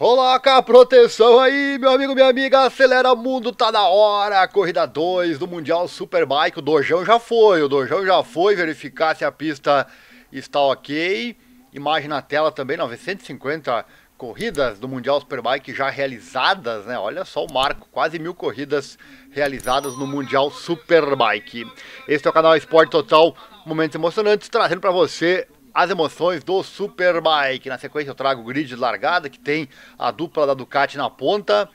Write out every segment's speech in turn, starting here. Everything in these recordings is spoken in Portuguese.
Coloca a proteção aí, meu amigo, minha amiga. Acelera mundo, tá na hora. Corrida 2 do Mundial Superbike. O Dojão já foi, o Dojão já foi verificar se a pista está ok. Imagem na tela também, 950 corridas do Mundial Superbike já realizadas, né? Olha só o marco, quase mil corridas realizadas no Mundial Superbike. Este é o canal Esporte Total, momentos emocionantes, trazendo para você as emoções do Superbike. Na sequência eu trago o grid de largada, que tem a dupla da Ducati na ponta.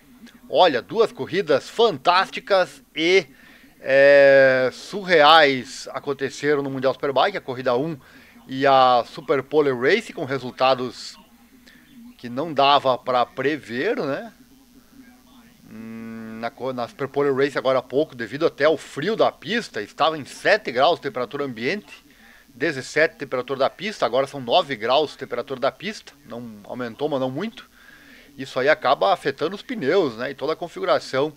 Olha, duas corridas fantásticas e é, surreais aconteceram no Mundial Superbike, a corrida 1 e a Superpole Race, com resultados que não dava para prever, né? Hum, na, na Superpole Race agora há pouco, devido até ao frio da pista, estava em 7 graus de temperatura ambiente 17 temperatura da pista, agora são 9 graus temperatura da pista, não aumentou, mas não muito. Isso aí acaba afetando os pneus, né, e toda a configuração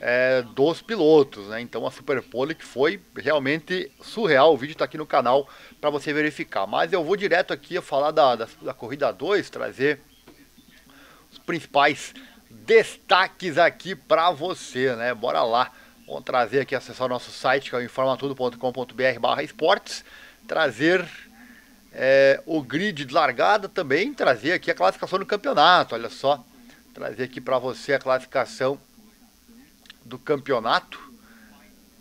é, dos pilotos, né? Então a Superpole que foi realmente surreal. O vídeo está aqui no canal para você verificar. Mas eu vou direto aqui a falar da, da, da corrida 2, trazer os principais destaques aqui para você, né? Bora lá. Vamos trazer aqui acessar o nosso site que é o informatudo.com.br/esportes trazer é, o grid de largada também, trazer aqui a classificação do campeonato, olha só. Trazer aqui para você a classificação do campeonato.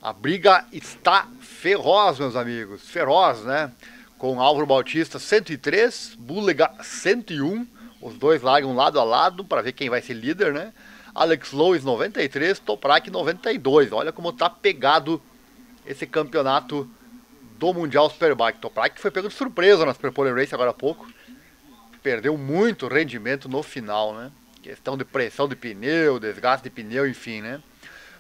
A briga está feroz, meus amigos, feroz, né? Com Álvaro Bautista 103, Búlega 101, os dois largam lado a lado para ver quem vai ser líder, né? Alex Lois 93, Toprak 92. Olha como tá pegado esse campeonato do Mundial Superbike. Toprak foi pego de surpresa na Super Race agora há pouco. Perdeu muito rendimento no final, né? Questão de pressão de pneu, desgaste de pneu, enfim, né?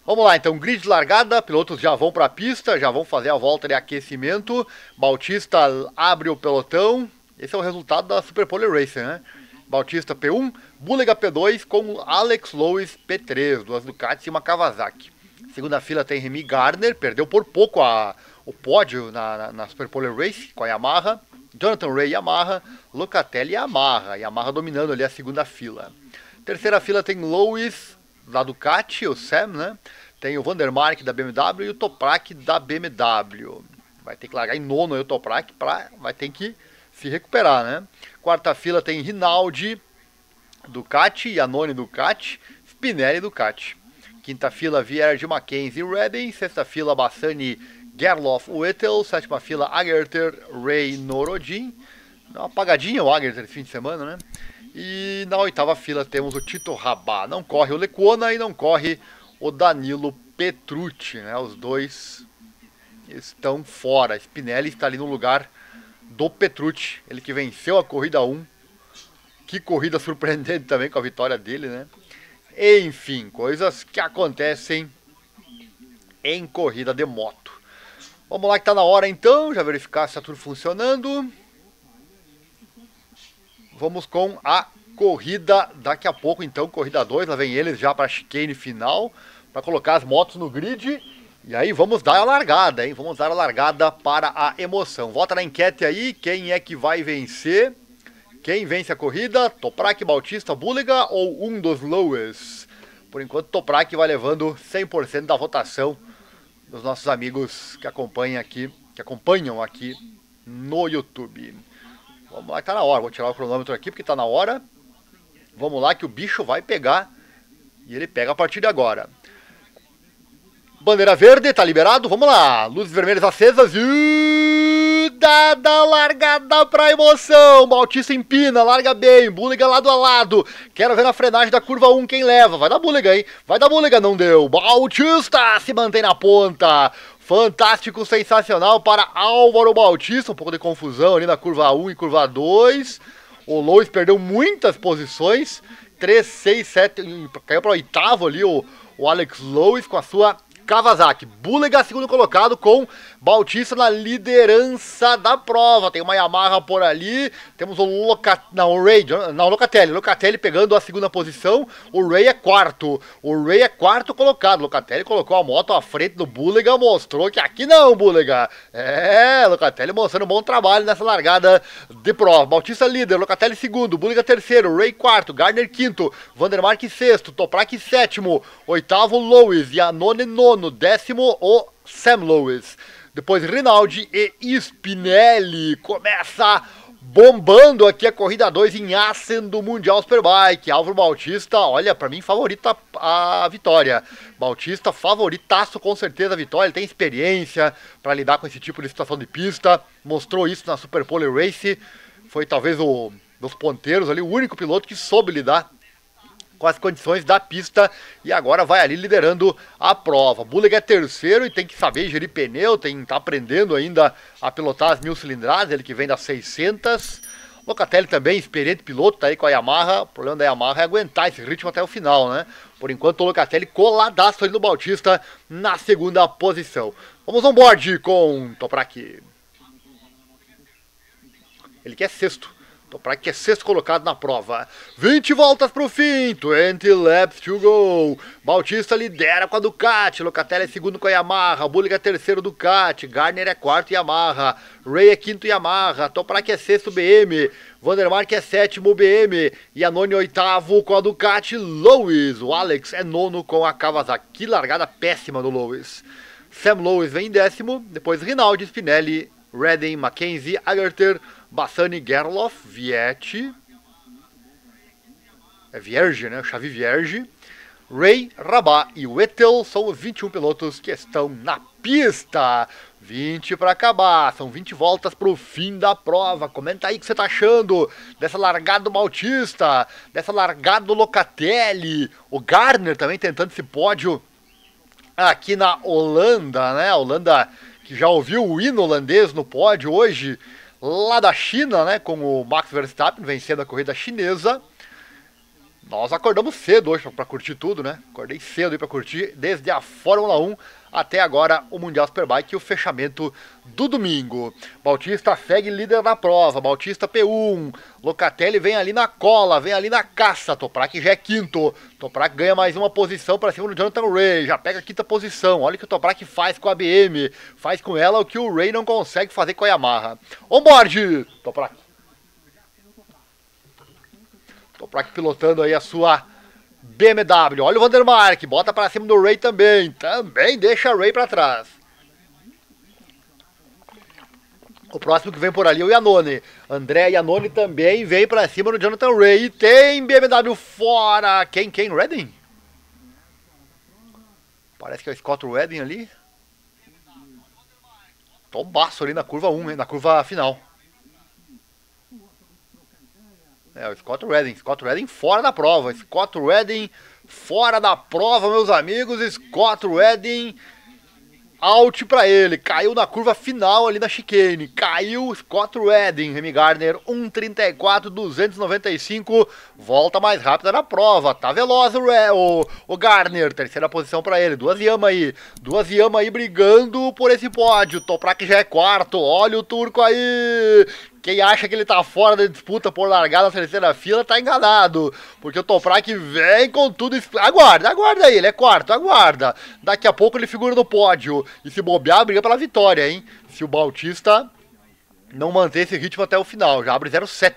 Vamos lá, então, grid de largada, pilotos já vão para a pista, já vão fazer a volta de aquecimento. Bautista abre o pelotão. Esse é o resultado da Super Pole Racing, né? Bautista P1, Bulega P2 com Alex Lois P3, duas Ducati e uma Kawasaki. Segunda fila tem Remy Gardner, perdeu por pouco a, o pódio na, na, na Super Polar Race com a Yamaha, Jonathan Ray Yamaha, Locatelli Yamaha, Yamaha dominando ali a segunda fila. Terceira fila tem Lois da Ducati, o Sam, né? Tem o Vandermark da BMW e o Toprak da BMW. Vai ter que largar em nono aí o Toprak, pra, vai ter que se recuperar, né? Quarta fila tem Rinaldi Ducati, Anoni Ducati, Spinelli Ducati. Quinta fila Vieira de Mackenzie e Sexta fila Bassani Gerloff Wettel, sétima fila Agerter Ray Norodin. Dá uma apagadinha o Agerter fim de semana, né? E na oitava fila temos o Tito Rabá. Não corre o Lecuona e não corre o Danilo Petrucci, né? Os dois estão fora. Spinelli está ali no lugar do Petrucci, ele que venceu a corrida 1. Que corrida surpreendente também com a vitória dele, né? Enfim, coisas que acontecem em corrida de moto. Vamos lá que está na hora então, já verificar se está tudo funcionando. Vamos com a corrida daqui a pouco então, corrida 2, lá vem eles já para a chicane final, para colocar as motos no grid. E aí vamos dar a largada, hein? Vamos dar a largada para a emoção. Vota na enquete aí quem é que vai vencer. Quem vence a corrida? Toprak, Bautista, Búliga ou um dos Lowes? Por enquanto, Toprak vai levando 100% da votação dos nossos amigos que acompanham aqui, que acompanham aqui no YouTube. Vamos lá, tá na hora. Vou tirar o cronômetro aqui porque tá na hora. Vamos lá que o bicho vai pegar. E ele pega a partir de agora. Bandeira verde, tá liberado. Vamos lá. Luzes vermelhas acesas e Cuidada, largada pra emoção. Bautista empina, larga bem. Bulligan lado a lado. Quero ver na frenagem da curva 1 quem leva. Vai dar Bulligan, hein? Vai dar Bulligan, não deu. Bautista se mantém na ponta. Fantástico, sensacional para Álvaro Bautista. Um pouco de confusão ali na curva 1 e curva 2. O Lois perdeu muitas posições. 3, 6, 7. Caiu para oitavo ali o, o Alex Lois com a sua Kawasaki. Bulligan, segundo colocado, com Bautista na liderança da prova. Tem uma Yamaha por ali. Temos o Loca... Não, o Ray. Não, Locatelli. Locatelli pegando a segunda posição. O Ray é quarto. O Ray é quarto colocado. Locatelli colocou a moto à frente do Bulligan. Mostrou que aqui não, Bulligan. É, Locatelli mostrando um bom trabalho nessa largada de prova. Bautista líder. Locatelli segundo. Bulligan terceiro. Ray quarto. Gardner quinto. Vandermark sexto. Toprak sétimo. Oitavo, Lois. E a nona nono. Décimo, o Sam Lois. Depois Rinaldi e Spinelli. Começa bombando aqui a corrida 2 em Assen do Mundial Superbike. Álvaro Bautista, olha, para mim favorita a vitória. Bautista favoritaço com certeza a vitória, ele tem experiência para lidar com esse tipo de situação de pista. Mostrou isso na Superpole Race. Foi talvez o dos ponteiros ali, o único piloto que soube lidar com as condições da pista e agora vai ali liderando a prova. Bulleg é terceiro e tem que saber gerir pneu, tem tá aprendendo ainda a pilotar as mil cilindradas, ele que vem das 600. Locatelli também, experiente piloto, tá aí com a Yamaha. O problema da Yamaha é aguentar esse ritmo até o final, né? Por enquanto, o Locatelli coladaço ali no Bautista na segunda posição. Vamos on board com Toprak. Ele quer é sexto. O para que é sexto colocado na prova. 20 voltas para o fim, 20 laps to go. Bautista lidera com a Ducati, Locatelli é segundo com a Yamaha, Bulliga é terceiro Ducati, Garner é quarto Yamaha, Ray é quinto Yamaha, Toprak é sexto BM, Vandermark é sétimo BM, Iannone é oitavo com a Ducati, Lewis, o Alex é nono com a Kawasaki. Que largada péssima do Lewis. Sam Lewis vem em décimo, depois Rinaldi, Spinelli, Redding Mackenzie, Agarter. Bassani Gerloff, Vietti, é Vierge, né? Xavi Vierge, Ray Rabat e Wettel são os 21 pilotos que estão na pista. 20 para acabar, são 20 voltas para o fim da prova. Comenta aí o que você tá achando dessa largada do Bautista, dessa largada do Locatelli, o Garner também tentando esse pódio aqui na Holanda, né? A Holanda que já ouviu o hino holandês no pódio hoje, lá da China, né, com o Max Verstappen vencendo a corrida chinesa. Nós acordamos cedo hoje para curtir tudo, né? Acordei cedo para curtir desde a Fórmula 1 até agora, o Mundial Superbike e o fechamento do domingo. Bautista segue líder na prova, Bautista P1, Locatelli vem ali na cola, vem ali na caça, Toprak já é quinto, Toprak ganha mais uma posição para cima do Jonathan Ray, já pega a quinta posição, olha o que o Toprak faz com a BM, faz com ela o que o Ray não consegue fazer com a Yamaha. Onboard, Toprak! Toprak pilotando aí a sua BMW. Olha o Vandermark, bota para cima do Ray também. Também deixa o Ray para trás. O próximo que vem por ali é o Yanone. André Yanone também vem para cima no Jonathan Ray. E tem BMW fora. Quem? Quem? Redding? Parece que é o Scott Redding ali. Tombaço ali na curva 1, hein? na curva final. É, o Scott Redding. Scott Redding fora da prova. Scott Redding fora da prova, meus amigos. Scott Redding out para ele. Caiu na curva final ali na chicane. Caiu Scott Redding. Remy Gardner 1,34,295. Volta mais rápida na prova. Tá veloz o, Re o, o Gardner. Terceira posição para ele. Duas Yama aí. Duas Yama aí brigando por esse pódio. Toprak já é quarto. Olha o turco aí. Quem acha que ele tá fora da disputa por largar na terceira fila tá enganado. Porque o Toprak vem com tudo. Aguarda, aguarda aí, ele é quarto, aguarda. Daqui a pouco ele figura no pódio. E se bobear, briga pela vitória, hein? Se o Bautista não manter esse ritmo até o final. Já abre 0-7.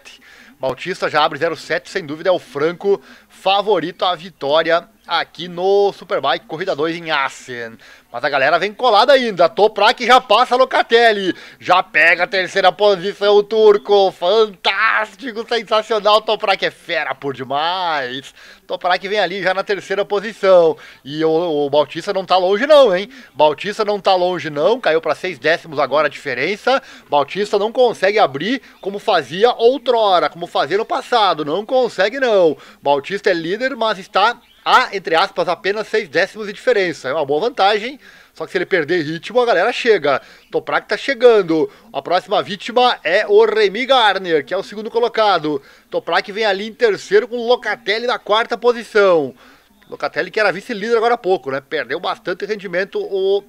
Bautista já abre 0-7, sem dúvida é o Franco favorito à vitória aqui no Superbike Corrida 2 em Assen. Mas a galera vem colada ainda. Toprak já passa Locatelli. Já pega a terceira posição o turco. Fantástico, sensacional. Toprak é fera por demais. Toprak vem ali já na terceira posição. E o, o Bautista não tá longe não, hein? Bautista não tá longe não. Caiu para seis décimos agora a diferença. Bautista não consegue abrir como fazia outrora, como fazia no passado. Não consegue não. Bautista é líder, mas está há, entre aspas, apenas 6 décimos de diferença. É uma boa vantagem, só que se ele perder ritmo, a galera chega. Toprak tá chegando. A próxima vítima é o Remy Garner, que é o segundo colocado. Toprak vem ali em terceiro com o Locatelli na quarta posição. Locatelli que era vice-líder agora há pouco, né? Perdeu bastante rendimento o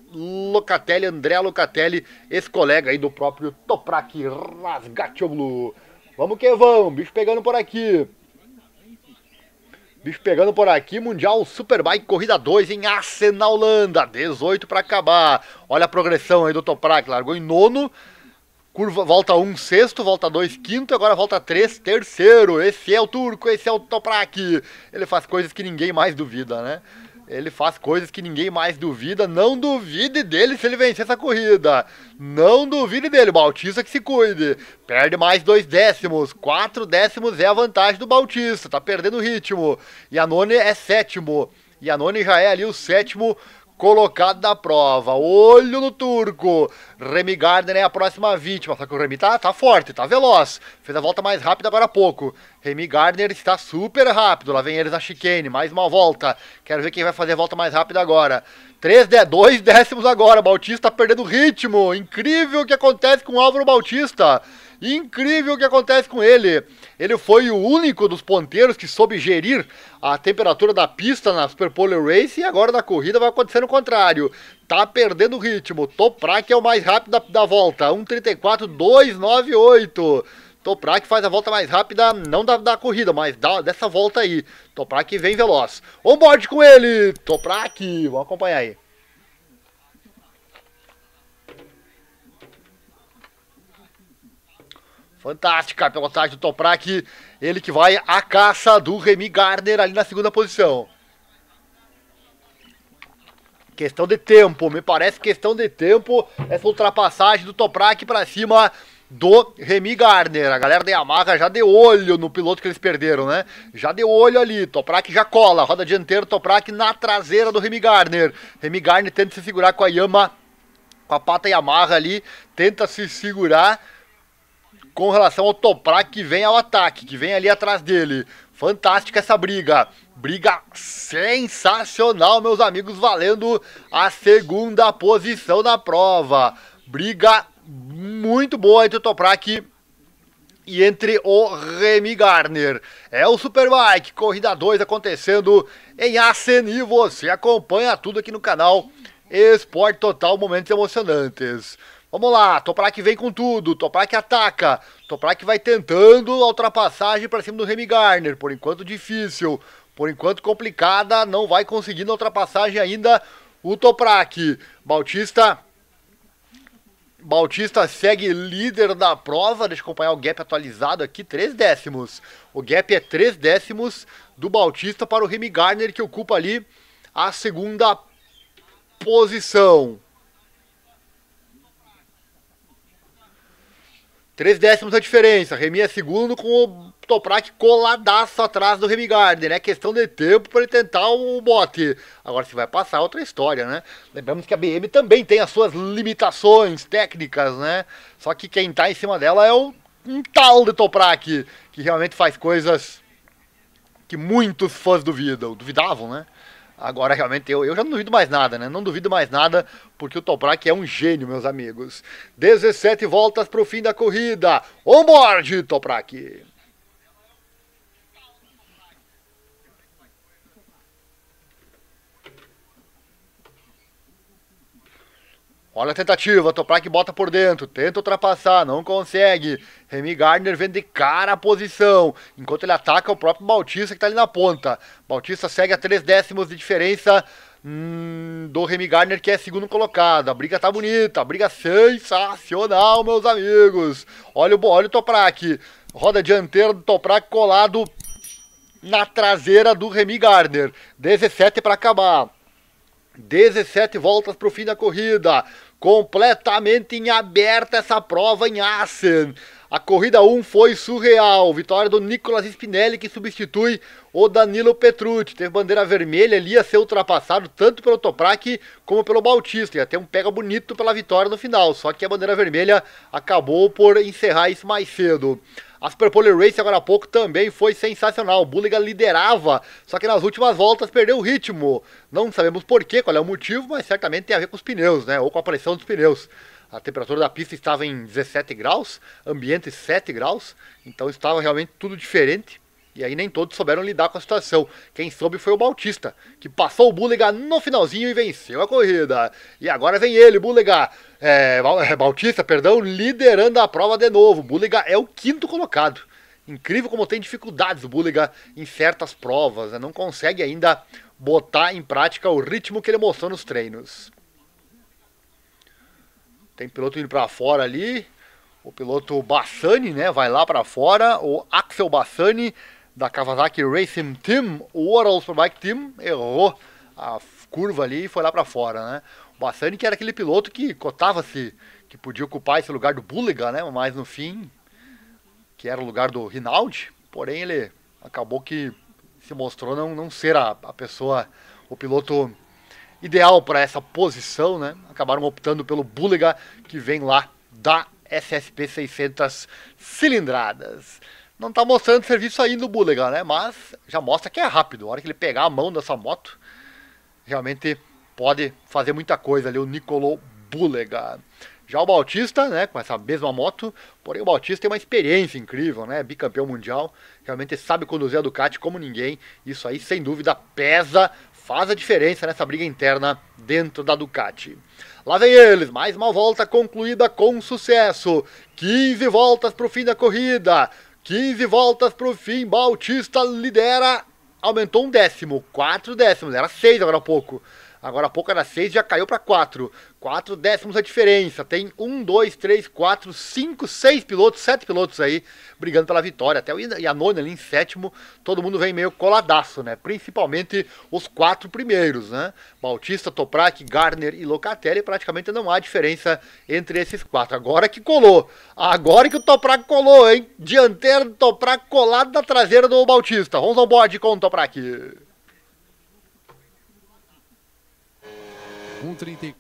Locatelli, André Locatelli, ex-colega aí do próprio Toprak Rasgatioglu. Vamos que vamos, bicho pegando por aqui. Bicho pegando por aqui, Mundial Superbike Corrida 2 em Assen, na Holanda. 18 para acabar. Olha a progressão aí do Toprak, largou em nono. Curva, volta 1, um, sexto, volta 2, quinto, agora volta 3, terceiro. Esse é o turco, esse é o Toprak. Ele faz coisas que ninguém mais duvida, né? Ele faz coisas que ninguém mais duvida. Não duvide dele se ele vencer essa corrida. Não duvide dele. Bautista que se cuide. Perde mais dois décimos. Quatro décimos é a vantagem do Bautista. Tá perdendo o ritmo. E a None é sétimo. E a None já é ali o sétimo colocado da prova. Olho no turco. Remy Gardner é a próxima vítima. Só que o Remy tá, tá forte, tá veloz. Fez a volta mais rápida agora há pouco. Remy Gardner está super rápido. Lá vem eles na chicane. Mais uma volta. Quero ver quem vai fazer a volta mais rápida agora. 3, dois décimos agora. Bautista perdendo ritmo. Incrível o que acontece com o Álvaro Bautista. Incrível o que acontece com ele. Ele foi o único dos ponteiros que soube gerir a temperatura da pista na Super Polar Race e agora na corrida vai acontecer o contrário. Tá perdendo o ritmo. Toprak é o mais rápido da, da volta, 1:34.298. Toprak faz a volta mais rápida, não da, da corrida, mas da, dessa volta aí. Toprak vem veloz. Onboard com ele, Toprak. Vamos acompanhar aí. Fantástica pelotagem do Toprak. Ele que vai à caça do Remy Gardner ali na segunda posição. Questão de tempo, me parece questão de tempo essa ultrapassagem do Toprak para cima do Remy Gardner. A galera da Yamaha já de olho no piloto que eles perderam, né? Já de olho ali. Toprak já cola. Roda dianteira, Toprak na traseira do Remy Gardner. Remy Gardner tenta se segurar com a Yama, com a pata Yamaha ali, tenta se segurar com relação ao Toprak que vem ao ataque, que vem ali atrás dele. Fantástica essa briga. Briga sensacional, meus amigos, valendo a segunda posição na prova. Briga muito boa entre o Toprak e entre o Remy Garner. É o Superbike, corrida 2 acontecendo em Assen e você acompanha tudo aqui no canal Esporte Total, momentos emocionantes. Vamos lá, Toprak vem com tudo, Toprak ataca, Toprak vai tentando a ultrapassagem para cima do Remy Garner, por enquanto difícil, por enquanto complicada, não vai conseguindo a ultrapassagem ainda o Toprak. Bautista Bautista segue líder da prova, deixa eu acompanhar o gap atualizado aqui, 3 décimos. O gap é 3 décimos do Bautista para o Remy Garner, que ocupa ali a segunda posição. Três décimos a diferença. Remy é segundo com o Toprak coladaço atrás do Remy Gardner. É questão de tempo para ele tentar o bote. Agora, se vai passar, é outra história, né? Lembramos que a BM também tem as suas limitações técnicas, né? Só que quem está em cima dela é o, um tal de Toprak, que realmente faz coisas que muitos fãs duvidam. Duvidavam, né? Agora, realmente, eu, eu já não duvido mais nada, né? Não duvido mais nada, porque o Toprak é um gênio, meus amigos. 17 voltas para o fim da corrida. board, Toprak! Olha a tentativa, Toprak bota por dentro, tenta ultrapassar, não consegue. Remy Gardner vem de cara a posição, enquanto ele ataca o próprio Bautista que está ali na ponta. Bautista segue a 3 décimos de diferença hum, do Remy Gardner, que é segundo colocado. A briga tá bonita, a briga sensacional, meus amigos. Olha o, olha o Toprak, roda dianteira do Toprak colado na traseira do Remy Gardner. 17 para acabar. 17 voltas para o fim da corrida completamente em aberta essa prova em Assen. A corrida 1 foi surreal. Vitória do Nicolas Spinelli, que substitui o Danilo Petrucci. Teve bandeira vermelha ali a ser ultrapassado tanto pelo Toprak como pelo Bautista. E até um pega bonito pela vitória no final. Só que a bandeira vermelha acabou por encerrar isso mais cedo. A Super Pole Race agora há pouco também foi sensacional. Bulligan liderava, só que nas últimas voltas perdeu o ritmo. Não sabemos porquê, qual é o motivo, mas certamente tem a ver com os pneus, né? Ou com a pressão dos pneus. A temperatura da pista estava em 17 graus, ambiente 7 graus, então estava realmente tudo diferente. E aí nem todos souberam lidar com a situação. Quem soube foi o Bautista, que passou o Búlega no finalzinho e venceu a corrida. E agora vem ele, Búlega, é, é, Bautista, perdão, liderando a prova de novo. Bulliga é o quinto colocado. Incrível como tem dificuldades o Bulliga em certas provas, né? não consegue ainda botar em prática o ritmo que ele mostrou nos treinos. Tem piloto indo para fora ali. O piloto Bassani, né, vai lá para fora. O Axel Bassani da Kawasaki Racing Team, o World Superbike Team, errou a curva ali e foi lá para fora, né? O Bassani que era aquele piloto que cotava-se que podia ocupar esse lugar do Bulligan, né? Mas no fim, que era o lugar do Rinaldi, porém ele acabou que se mostrou não, não ser a, a pessoa, o piloto ideal para essa posição, né? Acabaram optando pelo Bulligan que vem lá da SSP 600 cilindradas. Não está mostrando serviço ainda no Bulligan, né? Mas já mostra que é rápido. A hora que ele pegar a mão dessa moto, realmente pode fazer muita coisa ali, o Nicolò Bulega. Já o Bautista, né, com essa mesma moto, porém o Bautista tem uma experiência incrível, né, bicampeão mundial, realmente sabe conduzir a Ducati como ninguém, isso aí sem dúvida pesa, faz a diferença nessa briga interna dentro da Ducati. Lá vem eles, mais uma volta concluída com sucesso, 15 voltas para o fim da corrida, 15 voltas para o fim, Bautista lidera aumentou um décimo, quatro décimos, era seis agora há pouco. Agora há pouco era 6, já caiu para 4. 4 décimos a é diferença. Tem 1, 2, 3, 4, 5, 6 pilotos, 7 pilotos aí brigando pela vitória. Até o Yanone ali em sétimo, todo mundo vem meio coladaço, né? Principalmente os quatro primeiros, né? Bautista, Toprak, Garner e Locatelli. Praticamente não há diferença entre esses quatro. Agora que colou. Agora que o Toprak colou, hein? Dianteiro do Toprak colado na traseira do Bautista. Vamos ao bode com o Toprak. 1,34.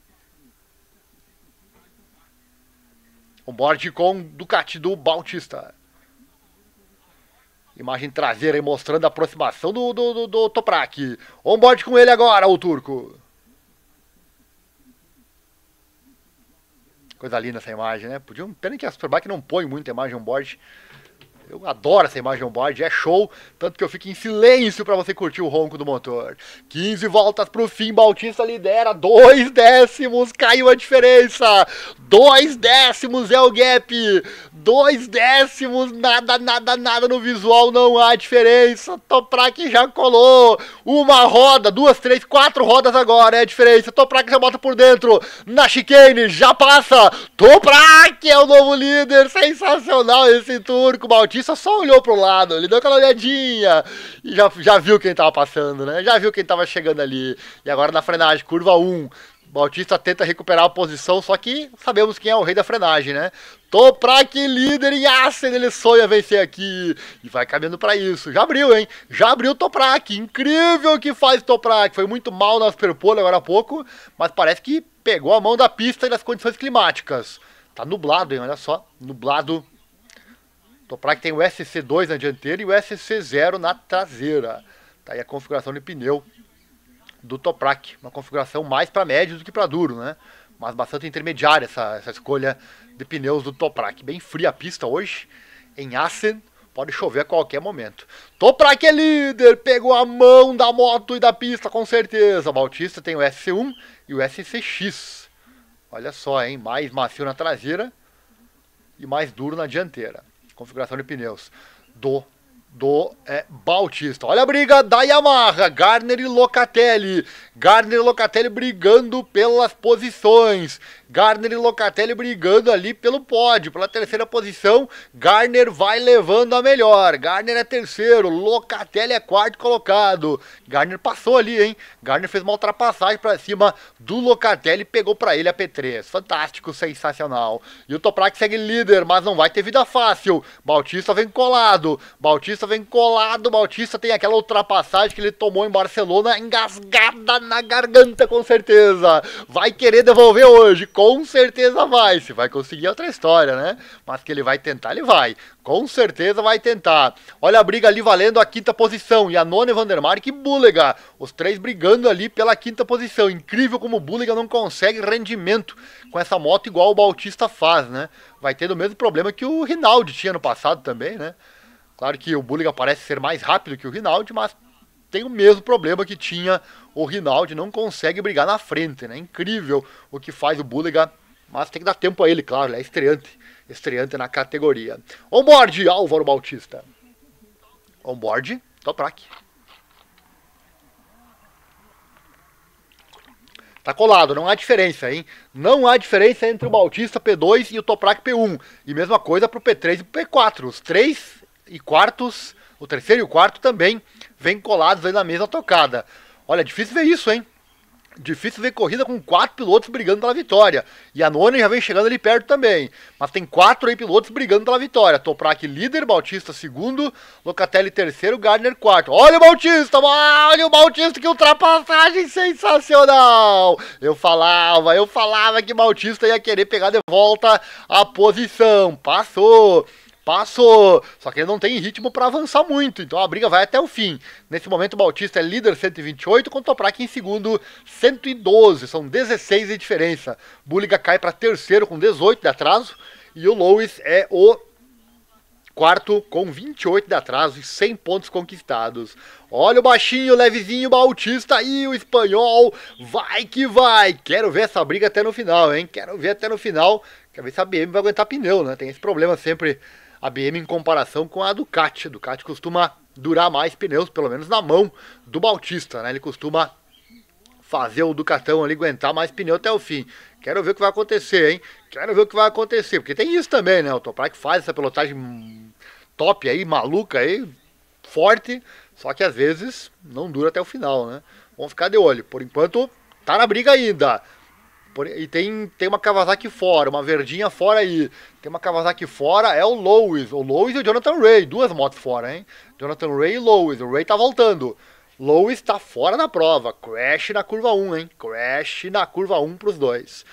Um board com Ducati do Bautista. Imagem traseira mostrando a aproximação do, do, do, do Toprak. com ele agora, o turco. Coisa linda essa imagem, né? Podia, pena que a Superbike não põe muita imagem on board eu adoro essa imagem on é show, tanto que eu fico em silêncio para você curtir o ronco do motor. 15 voltas pro fim, Bautista lidera, dois décimos, caiu a diferença. Dois décimos é o gap, dois décimos, nada, nada, nada no visual, não há diferença. Toprak já colou, uma roda, duas, três, quatro rodas agora, é a diferença. Toprak já bota por dentro, na chicane, já passa. Toprak é o novo líder, sensacional esse turco, Bautista. Batista só olhou pro lado, ele deu aquela olhadinha e já, já viu quem estava passando, né? Já viu quem estava chegando ali. E agora na frenagem, curva 1, Bautista tenta recuperar a posição, só que sabemos quem é o rei da frenagem, né? Toprak líder em Assen, ele sonha vencer aqui e vai caminhando para isso. Já abriu, hein? Já abriu Toprak. Incrível que faz Toprak. Foi muito mal nas perpolhas agora há pouco, mas parece que pegou a mão da pista e das condições climáticas. Tá nublado, hein? Olha só, nublado Toprak tem o SC2 na dianteira e o SC0 na traseira. Tá aí a configuração de pneu do Toprak, uma configuração mais para médio do que para duro, né? Mas bastante intermediária essa, essa escolha de pneus do Toprak. Bem fria a pista hoje em Assen, pode chover a qualquer momento. Toprak é líder, pegou a mão da moto e da pista com certeza. Bautista tem o SC1 e o SCX. Olha só, hein? Mais macio na traseira e mais duro na dianteira configuração de pneus do do é, Bautista. Olha a briga da Yamaha, Garner e Locatelli. Garner e Locatelli brigando pelas posições. Garner e Locatelli brigando ali pelo pódio, pela terceira posição. Garner vai levando a melhor. Garner é terceiro, Locatelli é quarto colocado. Garner passou ali, hein? Garner fez uma ultrapassagem para cima do Locatelli e pegou para ele a P3. Fantástico, sensacional. E o Toprak segue líder, mas não vai ter vida fácil. Bautista vem colado. Bautista vem colado. O Bautista tem aquela ultrapassagem que ele tomou em Barcelona, engasgada na garganta, com certeza. Vai querer devolver hoje, com certeza vai. Se vai conseguir, é outra história, né? Mas que ele vai tentar, ele vai. Com certeza vai tentar. Olha a briga ali valendo a quinta posição. E a nona Vandermark e Búlega. Os três brigando ali pela quinta posição. Incrível como o Búlega não consegue rendimento com essa moto igual o Bautista faz, né? Vai tendo o mesmo problema que o Rinaldi tinha no passado também, né? Claro que o Bulligan parece ser mais rápido que o Rinaldi, mas tem o mesmo problema que tinha o Rinaldi, não consegue brigar na frente, né? Incrível o que faz o Bulligan, mas tem que dar tempo a ele, claro, ele é estreante, estreante na categoria. Onboard, Álvaro Bautista. Onboard, Toprak. Tá colado, não há diferença, hein? Não há diferença entre o Bautista P2 e o Toprak P1. E mesma coisa pro P3 e pro P4. Os três e quartos, o terceiro e o quarto também vêm colados aí na mesma tocada. Olha, difícil ver isso, hein? Difícil ver corrida com quatro pilotos brigando pela vitória. E a nona já vem chegando ali perto também. Mas tem quatro aí pilotos brigando pela vitória. Toprak líder, Bautista segundo, Locatelli terceiro, Gardner quarto. Olha o Bautista, olha o Bautista, que ultrapassagem sensacional! Eu falava, eu falava que Bautista ia querer pegar de volta a posição. Passou! passou. Só que ele não tem ritmo para avançar muito, então a briga vai até o fim. Nesse momento, o Bautista é líder 128, contra o Toprak em segundo 112. São 16 de diferença. Bulliga cai para terceiro com 18 de atraso. E o Lois é o quarto com 28 de atraso e 100 pontos conquistados. Olha o baixinho, levezinho, Bautista e o espanhol. Vai que vai! Quero ver essa briga até no final, hein? Quero ver até no final. Quero ver se a BM vai aguentar pneu, né? Tem esse problema sempre a BM em comparação com a Ducati. A Ducati costuma durar mais pneus, pelo menos na mão do Bautista, né? Ele costuma fazer o Ducatão ali aguentar mais pneu até o fim. Quero ver o que vai acontecer, hein? Quero ver o que vai acontecer, porque tem isso também, né? O Toprak faz essa pilotagem top aí, maluca aí, forte, só que às vezes não dura até o final, né? Vamos ficar de olho. Por enquanto, tá na briga ainda e tem, tem uma Kawasaki fora, uma verdinha fora aí. Tem uma Kawasaki fora, é o Lois. O Lois e o Jonathan Ray, duas motos fora, hein? Jonathan Ray e Lois. O Ray tá voltando. Lois tá fora da prova. Crash na curva 1, hein? Crash na curva 1 pros dois.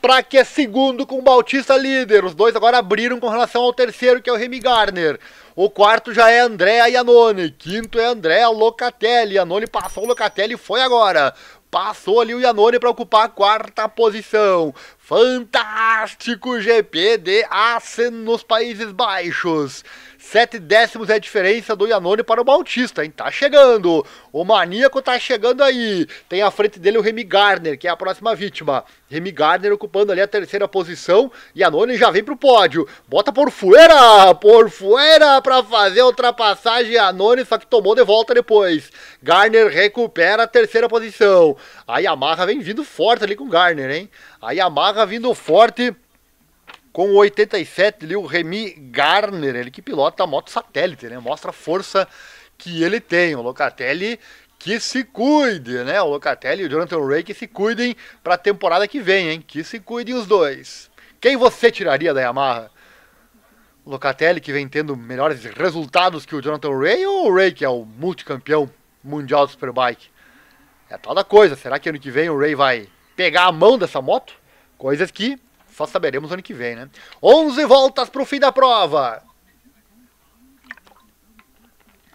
pra que é segundo com o Bautista líder. Os dois agora abriram com relação ao terceiro, que é o Remy Garner. O quarto já é André Iannone. Quinto é André Locatelli. Iannone passou o Locatelli e foi agora. Passou ali o Iannone para ocupar a quarta posição. Fantástico GP de Assen nos Países Baixos. Sete décimos é a diferença do Iannone para o Bautista, hein? Tá chegando! O maníaco tá chegando aí! Tem à frente dele o Remy Gardner, que é a próxima vítima. Remy Gardner ocupando ali a terceira posição. Iannone já vem pro pódio. Bota por fuera! Por fuera pra fazer a ultrapassagem Iannone, só que tomou de volta depois. Gardner recupera a terceira posição. A Yamaha vem vindo forte ali com Gardner, hein? A Yamaha vindo forte com 87, ali, o Remy Garner, ele que pilota a moto satélite, né? Mostra a força que ele tem. O Locatelli que se cuide, né? O Locatelli e o Jonathan Ray que se cuidem para a temporada que vem, hein? Que se cuidem os dois. Quem você tiraria da Yamaha? O Locatelli, que vem tendo melhores resultados que o Jonathan Ray, ou o Ray, que é o multicampeão mundial de Superbike? É toda coisa. Será que ano que vem o Ray vai pegar a mão dessa moto? Coisas que só saberemos ano que vem, né? 11 voltas para o fim da prova.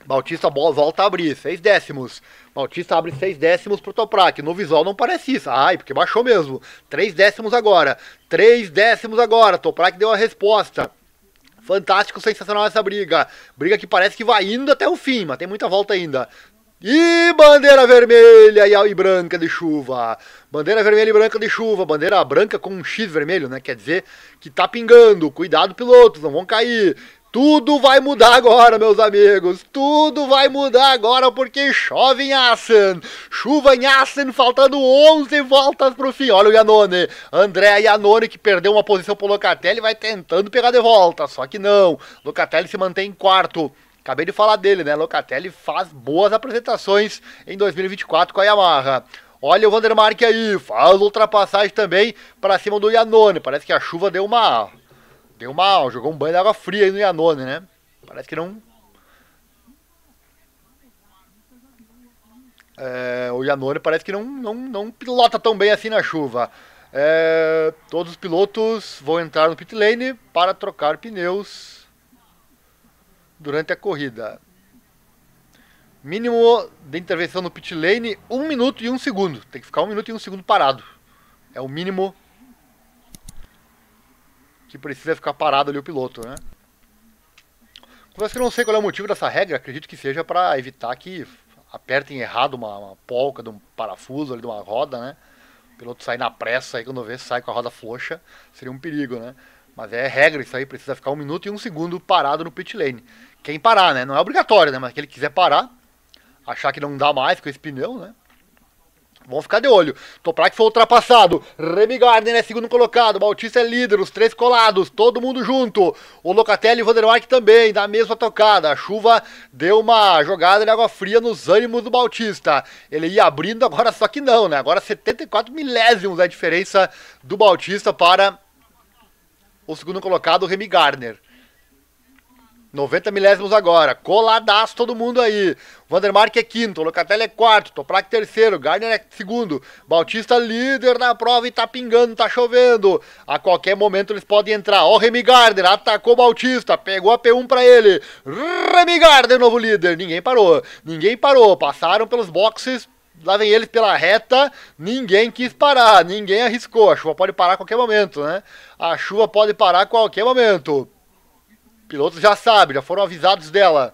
Bautista volta a abrir, 6 décimos. Bautista abre 6 décimos pro Toprak. No visual não parece isso. Ai, porque baixou mesmo. 3 décimos agora. 3 décimos agora. Toprak deu a resposta. Fantástico, sensacional essa briga. Briga que parece que vai indo até o fim, mas tem muita volta ainda. E bandeira vermelha e branca de chuva. Bandeira vermelha e branca de chuva, bandeira branca com um X vermelho, né? Quer dizer que tá pingando, cuidado pilotos, não vão cair. Tudo vai mudar agora, meus amigos. Tudo vai mudar agora porque chove em Assen. Chuva em Assen, faltando 11 voltas pro fim. Olha o Yanone. André Yanone que perdeu uma posição pro Locatelli, vai tentando pegar de volta. Só que não. Locatelli se mantém em quarto. Acabei de falar dele, né? Locatelli faz boas apresentações em 2024 com a Yamaha. Olha o Vandermark aí, faz ultrapassagem também para cima do Yanone. Parece que a chuva deu uma. Deu uma. Jogou um banho de água fria aí no Yanone, né? Parece que não. É, o Yanone parece que não, não, não pilota tão bem assim na chuva. É, todos os pilotos vão entrar no pit lane para trocar pneus durante a corrida. Mínimo de intervenção no pit lane, 1 um minuto e 1 um segundo. Tem que ficar 1 um minuto e 1 segundo parado. É o mínimo que precisa ficar parado ali o piloto, né? Confesso que eu não sei qual é o motivo dessa regra, acredito que seja para evitar que apertem errado uma, uma polca de um parafuso ali de uma roda, né? O piloto sai na pressa aí quando vê sai com a roda frouxa, seria um perigo, né? Mas é regra isso aí, precisa ficar um minuto e um segundo parado no pit lane. Quem parar, né? Não é obrigatório, né? Mas quem ele quiser parar, achar que não dá mais com esse pneu, né? Vamos ficar de olho. Toprak foi ultrapassado. Remy Gardner é segundo colocado. Bautista é líder. Os três colados. Todo mundo junto. O Locatelli e o Vandermark também. Da mesma tocada. A chuva deu uma jogada de água fria nos ânimos do Bautista. Ele ia abrindo, agora só que não, né? Agora 74 milésimos é a diferença do Bautista para o segundo colocado, o Remy Gardner. 90 milésimos agora. Coladaço todo mundo aí. Vandermark é quinto, Locatelli é quarto, Toprak terceiro, Garner é segundo. Bautista líder na prova e tá pingando, tá chovendo. A qualquer momento eles podem entrar. Ó, oh, Remy Gardner, atacou Bautista, pegou a P1 pra ele. Remy Gardner, novo líder. Ninguém parou, ninguém parou. Passaram pelos boxes lá vem eles pela reta, ninguém quis parar, ninguém arriscou. A chuva pode parar a qualquer momento, né? A chuva pode parar a qualquer momento pilotos já sabem, já foram avisados dela.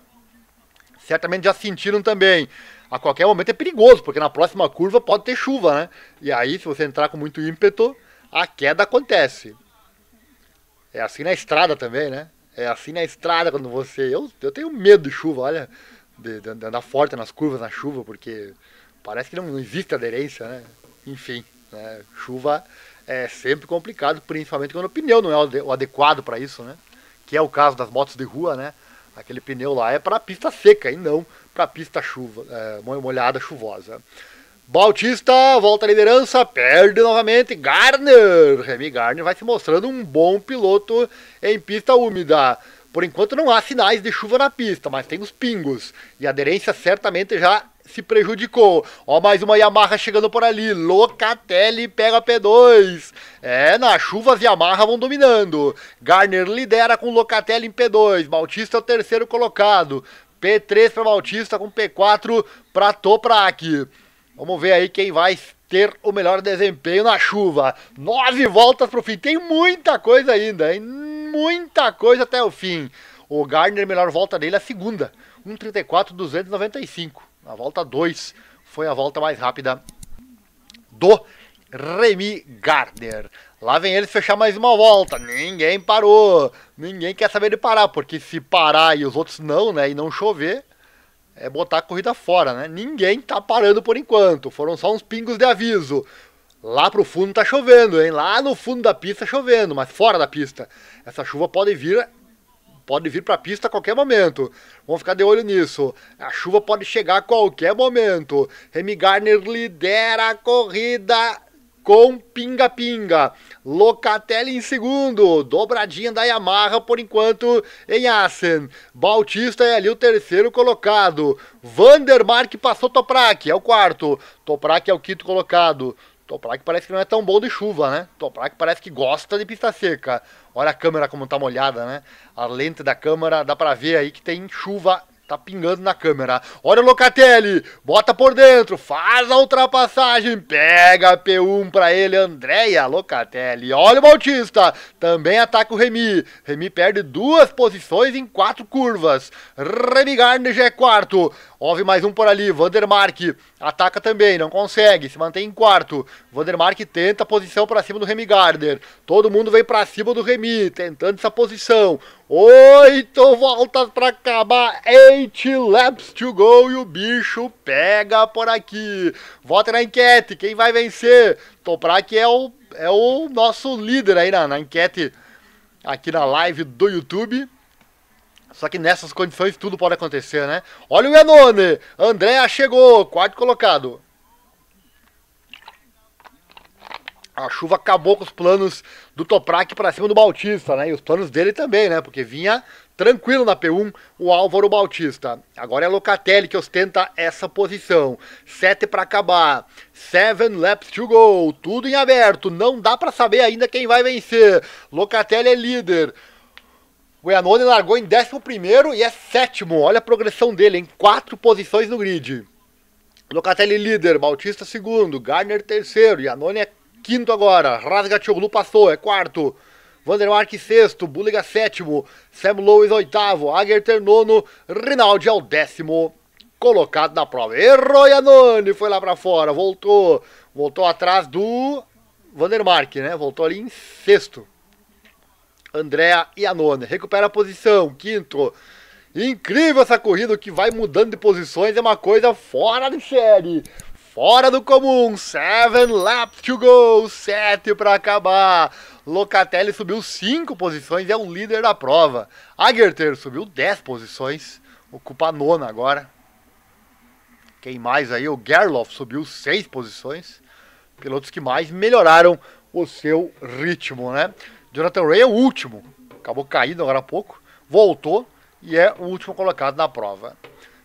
Certamente já sentiram também. A qualquer momento é perigoso, porque na próxima curva pode ter chuva, né? E aí, se você entrar com muito ímpeto, a queda acontece. É assim na estrada também, né? É assim na estrada quando você. Eu, eu tenho medo de chuva, olha. De, de, de andar forte nas curvas na chuva, porque parece que não, não existe aderência, né? Enfim, né? chuva é sempre complicado, principalmente quando o pneu não é o adequado para isso, né? que é o caso das motos de rua, né? Aquele pneu lá é para pista seca e não para pista chuva, é, molhada, chuvosa. Bautista volta à liderança, perde novamente. Garner, Remy Garner vai se mostrando um bom piloto em pista úmida. Por enquanto não há sinais de chuva na pista, mas tem os pingos. E a aderência certamente já se prejudicou. Ó, mais uma Yamaha chegando por ali. Locatelli pega P2. É, na chuva as Yamaha vão dominando. Garner lidera com Locatelli em P2. Bautista é o terceiro colocado. P3 para Bautista com P4 para Toprak. Vamos ver aí quem vai ter o melhor desempenho na chuva. Nove voltas para o fim. Tem muita coisa ainda, hein? Muita coisa até o fim. O Garner, melhor volta dele, é a segunda. 1:34.295 a volta 2 foi a volta mais rápida do Remy Gardner. Lá vem eles fechar mais uma volta. Ninguém parou. Ninguém quer saber de parar, porque se parar e os outros não, né? E não chover, é botar a corrida fora, né? Ninguém tá parando por enquanto. Foram só uns pingos de aviso. Lá pro fundo tá chovendo, hein? Lá no fundo da pista chovendo, mas fora da pista. Essa chuva pode vir pode vir para a pista a qualquer momento. Vamos ficar de olho nisso. A chuva pode chegar a qualquer momento. Remy Garner lidera a corrida com pinga-pinga. Locatelli em segundo, dobradinha da Yamaha por enquanto em Assen. Bautista é ali o terceiro colocado. Vandermark passou Toprak, é o quarto. Toprak é o quinto colocado. Toprak parece que não é tão bom de chuva, né? Toprak parece que gosta de pista seca. Olha a câmera como tá molhada, né? A lente da câmera, dá pra ver aí que tem chuva tá pingando na câmera. Olha o Locatelli, bota por dentro, faz a ultrapassagem, pega P1 para ele, Andréia Locatelli. Olha o Bautista, também ataca o Remy. Remy perde duas posições em quatro curvas. Remy Garner já é quarto. Houve mais um por ali, Vandermark Ataca também, não consegue, se mantém em quarto. Vandermark tenta a posição para cima do Remy Gardner. Todo mundo vem para cima do Remy, tentando essa posição. Oito voltas para acabar, eight laps to go e o bicho pega por aqui. Vota na enquete, quem vai vencer? Toprak é o, é o nosso líder aí na, na enquete aqui na live do YouTube. Só que nessas condições tudo pode acontecer, né? Olha o Yanone! Andréa chegou, quarto colocado. A chuva acabou com os planos do Toprak para cima do Bautista, né? E os planos dele também, né? Porque vinha tranquilo na P1 o Álvaro Bautista. Agora é Locatelli que ostenta essa posição. Sete para acabar. Seven laps to go. Tudo em aberto. Não dá para saber ainda quem vai vencer. Locatelli é líder. O Iannone largou em 11 e é sétimo. Olha a progressão dele, em quatro posições no grid. Locatelli líder, Bautista segundo, Garner terceiro, Iannone é quinto agora. Rasgatioglu passou, é quarto. Vandermark sexto, Bulliga sétimo, Sam Lewis oitavo, Agerter nono, Rinaldi é o décimo colocado na prova. Errou Iannone, foi lá para fora, voltou. Voltou atrás do Vandermark, né? Voltou ali em sexto. Andrea Iannone. Recupera a posição, quinto. Incrível essa corrida que vai mudando de posições, é uma coisa fora de série, fora do comum. Seven laps to go, sete para acabar. Locatelli subiu cinco posições, é o líder da prova. Agerter subiu dez posições, ocupa a nona agora. Quem mais aí? O Gerloff subiu seis posições. Pilotos que mais melhoraram o seu ritmo, né? Jonathan Ray é o último, acabou caindo agora há pouco, voltou e é o último colocado na prova.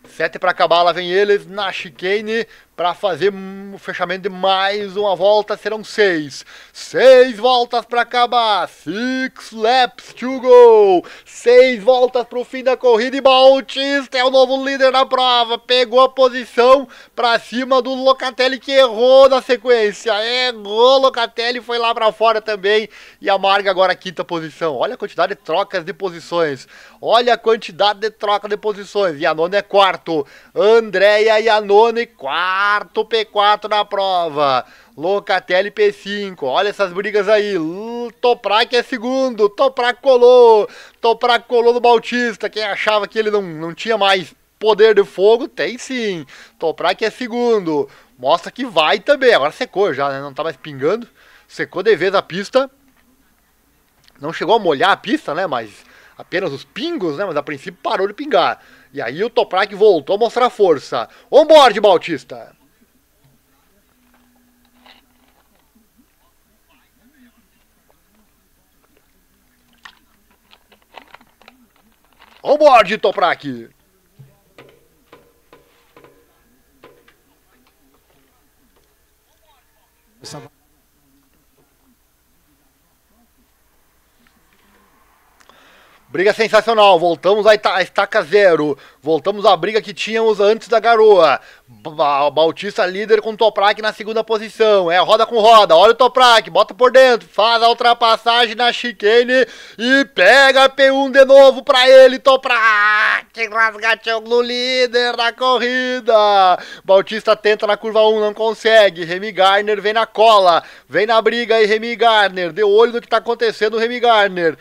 Sete para acabar, lá vem eles na chicane para fazer o fechamento de mais uma volta. Serão seis. Seis voltas para acabar. Six laps to go. Seis voltas para o fim da corrida. E Bautista é o novo líder da prova. Pegou a posição para cima do Locatelli que errou na sequência. Errou Locatelli, foi lá para fora também. E a Marga agora quinta posição. Olha a quantidade de trocas de posições. Olha a quantidade de troca de posições. E a nona é quarto. Andréia e a nona e quarto quarto P4 na prova. Locatelli P5, olha essas brigas aí. Toprak é segundo, Toprak colou, Toprak colou no Bautista. Quem achava que ele não, não tinha mais poder de fogo, tem sim. Toprak é segundo, mostra que vai também. Agora secou já, né? não tá mais pingando. Secou de vez a pista. Não chegou a molhar a pista, né? Mas apenas os pingos, né? Mas a princípio parou de pingar. E aí o Toprak voltou a mostrar força. Onboard, Bautista! Vambora de Toprak! Essa... Briga sensacional, voltamos à estaca zero, voltamos à briga que tínhamos antes da garoa. Bautista líder com Toprak na segunda posição, é roda com roda, olha o Toprak, bota por dentro, faz a ultrapassagem na chicane e pega P1 de novo pra ele, Toprak, Rasgatoglu líder da corrida. Bautista tenta na curva 1, não consegue, Remy Garner vem na cola, vem na briga aí Remy Garner, deu olho no que tá acontecendo Remy Garner.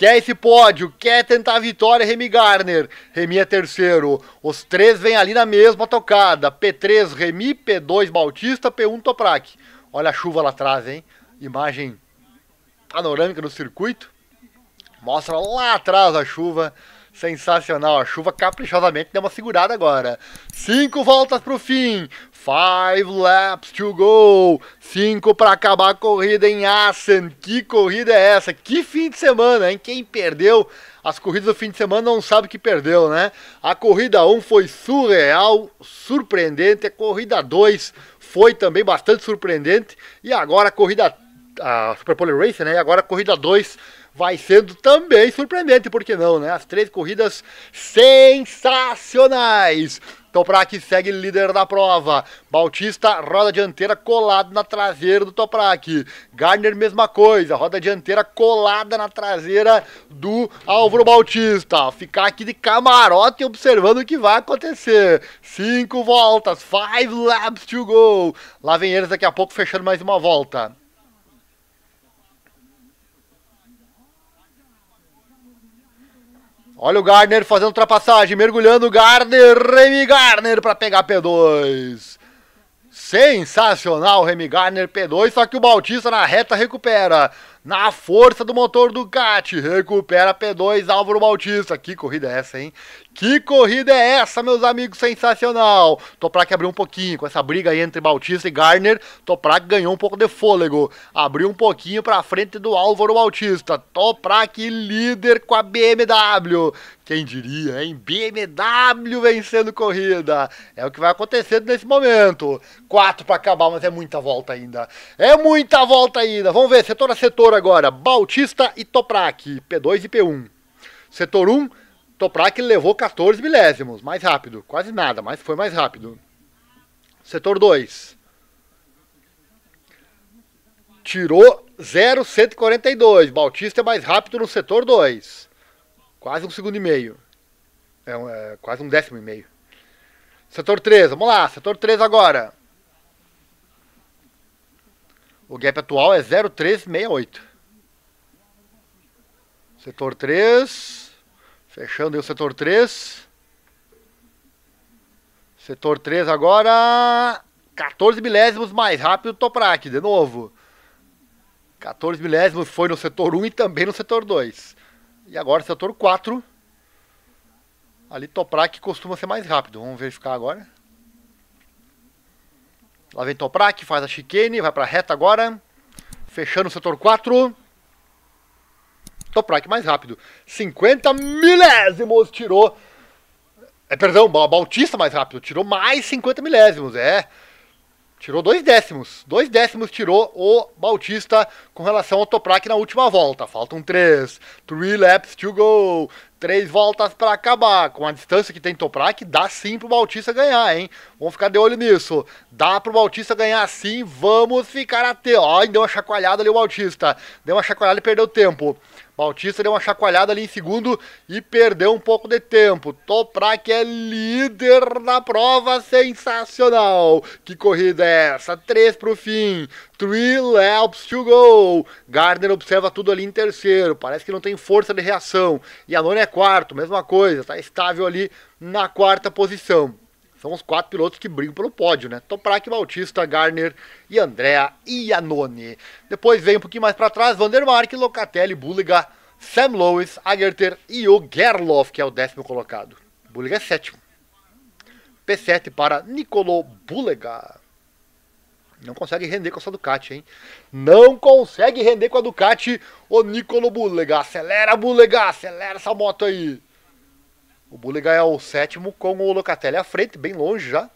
Quer esse pódio, quer tentar a vitória, Remy Garner. Remy é terceiro. Os três vêm ali na mesma tocada. P3 Remy, P2 Bautista, P1 Toprak. Olha a chuva lá atrás, hein? Imagem panorâmica do circuito. Mostra lá atrás a chuva. Sensacional, a chuva caprichosamente deu uma segurada agora. Cinco voltas para o fim. Five laps to go. Cinco para acabar a corrida em Assen. Que corrida é essa? Que fim de semana, hein? Quem perdeu as corridas do fim de semana não sabe que perdeu, né? A corrida 1 foi surreal, surpreendente. A corrida 2 foi também bastante surpreendente. E agora a corrida a Superpole Race, né? E agora a corrida 2 vai sendo também surpreendente, por que não, né? As três corridas sensacionais. Toprak segue líder da prova. Bautista, roda dianteira colado na traseira do Toprak. Gardner, mesma coisa. Roda dianteira colada na traseira do Álvaro Bautista. Ficar aqui de camarote observando o que vai acontecer. Cinco voltas, five laps to go. Lá vem eles daqui a pouco fechando mais uma volta. Olha o Gardner fazendo ultrapassagem, mergulhando o Gardner, Remy Gardner para pegar P2. Sensacional, Remy Gardner P2, só que o Bautista na reta recupera. Na força do motor do Ducati, recupera P2, Álvaro Bautista. Que corrida é essa, hein? Que corrida é essa, meus amigos? Sensacional! Toprak abriu um pouquinho com essa briga aí entre Bautista e Garner. Toprak ganhou um pouco de fôlego, abriu um pouquinho para frente do Álvaro Bautista. Toprak líder com a BMW. Quem diria, hein? BMW vencendo corrida. É o que vai acontecendo nesse momento. Quatro para acabar, mas é muita volta ainda. É muita volta ainda. Vamos ver, setor a setor agora. Bautista e Toprak, P2 e P1. Setor 1, Toprak levou 14 milésimos, mais rápido, quase nada, mas foi mais rápido. Setor 2. Tirou 0,142. Bautista é mais rápido no setor 2. Quase um segundo e meio. É, é, quase um décimo e meio. Setor 3, vamos lá, setor 3 agora. O gap atual é 0,368. Setor 3. Fechando aí o setor 3. Setor 3 agora. 14 milésimos mais rápido o Toprak, de novo. 14 milésimos foi no setor 1 e também no setor 2. E agora setor 4. Ali Toprak costuma ser mais rápido. Vamos verificar agora. Lá vem Toprak, faz a chicane, vai para reta agora. Fechando o setor 4. Toprak mais rápido. 50 milésimos tirou. É, perdão, Bautista mais rápido. Tirou mais 50 milésimos. É. Tirou dois décimos. Dois décimos tirou o Bautista com relação ao Toprak na última volta. Faltam três. Three laps to go. Três voltas para acabar, com a distância que tem Toprak, dá sim pro Bautista ganhar, hein? Vamos ficar de olho nisso. Dá pro Bautista ganhar sim, vamos ficar até. Ó, deu uma chacoalhada ali o Bautista. Deu uma chacoalhada e perdeu tempo. Bautista deu uma chacoalhada ali em segundo e perdeu um pouco de tempo. Toprak é líder na prova, sensacional. Que corrida é essa? Três pro fim. Three laps to go. Gardner observa tudo ali em terceiro. Parece que não tem força de reação. E a nona é quarto, mesma coisa. Está estável ali na quarta posição. São os quatro pilotos que brigam pelo pódio, né? Toprak, Bautista, Garner e Andrea Iannone. Depois vem um pouquinho mais para trás, Vandermark, Locatelli, Bulliga, Sam Lewis, Agerter e o Gerloff, que é o décimo colocado. Bulliga é sétimo. P7 para Nicolo Bulliga. Não consegue render com a sua Ducati, hein? Não consegue render com a Ducati. O Nicolo Bulega. Acelera, Bulega. Acelera essa moto aí. O Bulega é o sétimo com o Locatelli à frente, bem longe já.